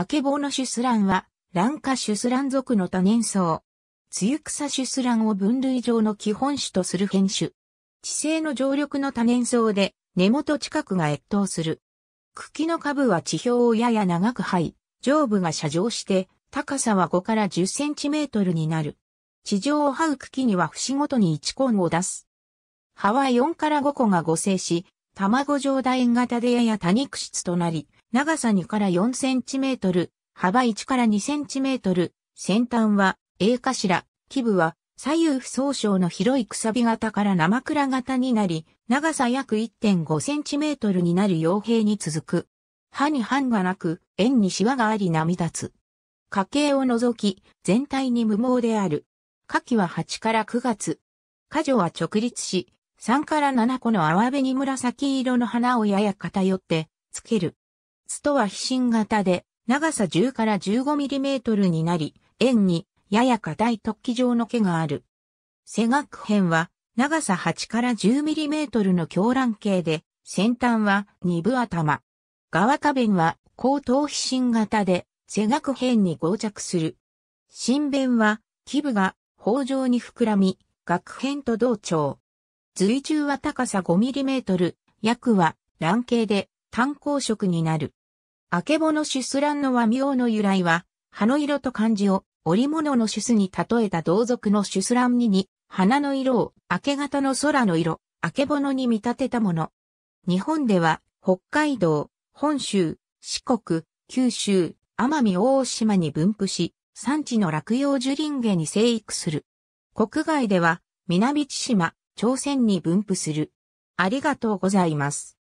アケボノシュスランは、ランカシュスラン属の多年草。ツユクサシュスランを分類上の基本種とする変種。地性の常緑の多年草で、根元近くが越冬する。茎の下部は地表をやや長く這い、上部が斜上して、高さは5から10センチメートルになる。地上を這う茎には節ごとに1根を出す。葉は4から5個が5成し、卵状大円型でやや多肉質となり、長さ2から4センチメートル、幅1から2センチメートル、先端は A 頭、基部は左右不相称の広いくさび型から生倉型になり、長さ約1.5センチメートルになる傭兵に続く。歯に歯がなく、円にシワがあり波立つ。家計を除き、全体に無毛である。夏季は8から9月。花女は直立し、3から7個の淡紅紫色の花をやや偏って、つける。ストは飛信型で、長さ10から15ミリメートルになり、円にやや硬い突起状の毛がある。背額片は長さ8から10ミリメートルの狂乱形で、先端は二分頭。側下弁は高等飛信型で、背額片に合着する。新弁は、基部が方状に膨らみ、額片と同調。随中は高さ5ミリメートル、約は卵形で単光色になる。あけぼの出すンの和名の由来は、葉の色と漢字を織物の出すに例えた同族の出す蘭にに、花の色を明け方の空の色、あけぼのに見立てたもの。日本では、北海道、本州、四国、九州、奄美大島に分布し、産地の落葉樹林下に生育する。国外では、南千島、朝鮮に分布する。ありがとうございます。